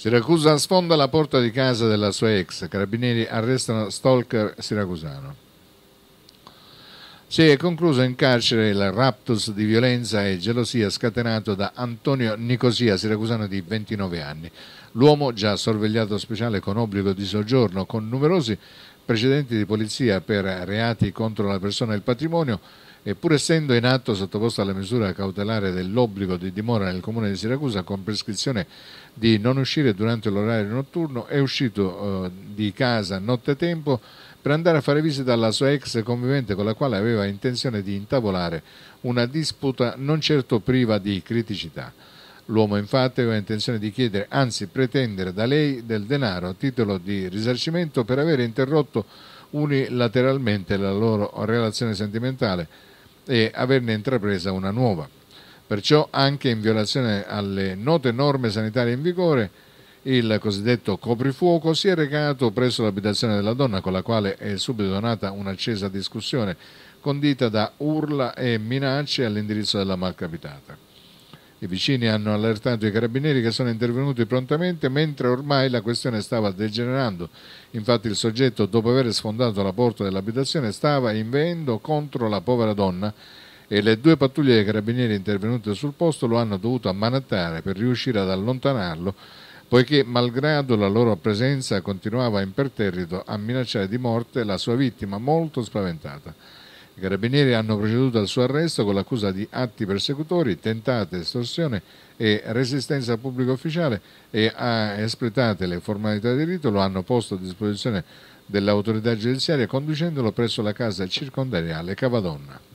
Siracusa sfonda la porta di casa della sua ex, carabinieri arrestano stalker siracusano. Si è concluso in carcere il raptus di violenza e gelosia scatenato da Antonio Nicosia, siracusano di 29 anni. L'uomo, già sorvegliato speciale con obbligo di soggiorno, con numerosi precedenti di polizia per reati contro la persona e il patrimonio, e pur essendo in atto sottoposto alla misura cautelare dell'obbligo di dimora nel comune di Siracusa con prescrizione di non uscire durante l'orario notturno, è uscito eh, di casa nottetempo per andare a fare visita alla sua ex convivente con la quale aveva intenzione di intavolare una disputa non certo priva di criticità. L'uomo infatti aveva intenzione di chiedere, anzi pretendere da lei del denaro a titolo di risarcimento per aver interrotto unilateralmente la loro relazione sentimentale e averne intrapresa una nuova. Perciò anche in violazione alle note norme sanitarie in vigore, il cosiddetto coprifuoco si è recato presso l'abitazione della donna con la quale è subito nata un'accesa discussione condita da urla e minacce all'indirizzo della malcapitata. I vicini hanno allertato i carabinieri che sono intervenuti prontamente mentre ormai la questione stava degenerando. Infatti il soggetto, dopo aver sfondato la porta dell'abitazione, stava invendo contro la povera donna e le due pattuglie dei carabinieri intervenute sul posto lo hanno dovuto ammanettare per riuscire ad allontanarlo poiché malgrado la loro presenza continuava imperterrito a minacciare di morte la sua vittima molto spaventata. I carabinieri hanno proceduto al suo arresto con l'accusa di atti persecutori, tentate estorsione e resistenza al pubblico ufficiale e ha ah, espletato le formalità di rito, lo hanno posto a disposizione dell'autorità giudiziaria conducendolo presso la casa circondariale Cavadonna.